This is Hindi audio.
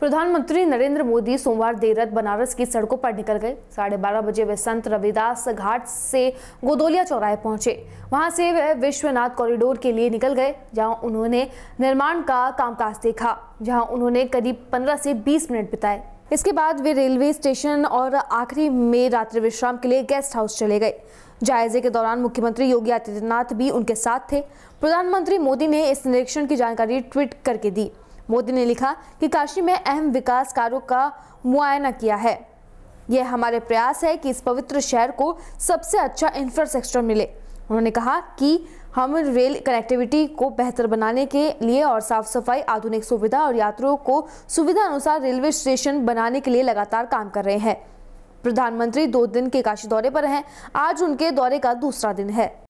प्रधानमंत्री नरेंद्र मोदी सोमवार देर रात बनारस की सड़कों पर निकल गए साढ़े बारह बजे वे संत रविदास घाट से गोदोलिया चौराहे पहुंचे वहां से वह विश्वनाथ कॉरिडोर के लिए निकल गए जहां उन्होंने निर्माण का कामकाज देखा जहां उन्होंने करीब 15 से 20 मिनट बिताए इसके बाद वे रेलवे स्टेशन और आखिरी में रात्रि विश्राम के लिए गेस्ट हाउस चले गए जायजे के दौरान मुख्यमंत्री योगी आदित्यनाथ भी उनके साथ थे प्रधानमंत्री मोदी ने इस निरीक्षण की जानकारी ट्वीट करके दी मोदी ने लिखा कि काशी में अहम विकास कार्यों का मुआयना किया है यह हमारे प्रयास है कि इस पवित्र शहर को सबसे अच्छा इंफ्रास्ट्रक्चर मिले उन्होंने कहा कि हम रेल कनेक्टिविटी को बेहतर बनाने के लिए और साफ सफाई आधुनिक सुविधा और यात्रियों को सुविधा अनुसार रेलवे स्टेशन बनाने के लिए लगातार काम कर रहे हैं प्रधानमंत्री दो दिन के काशी दौरे पर हैं आज उनके दौरे का दूसरा दिन है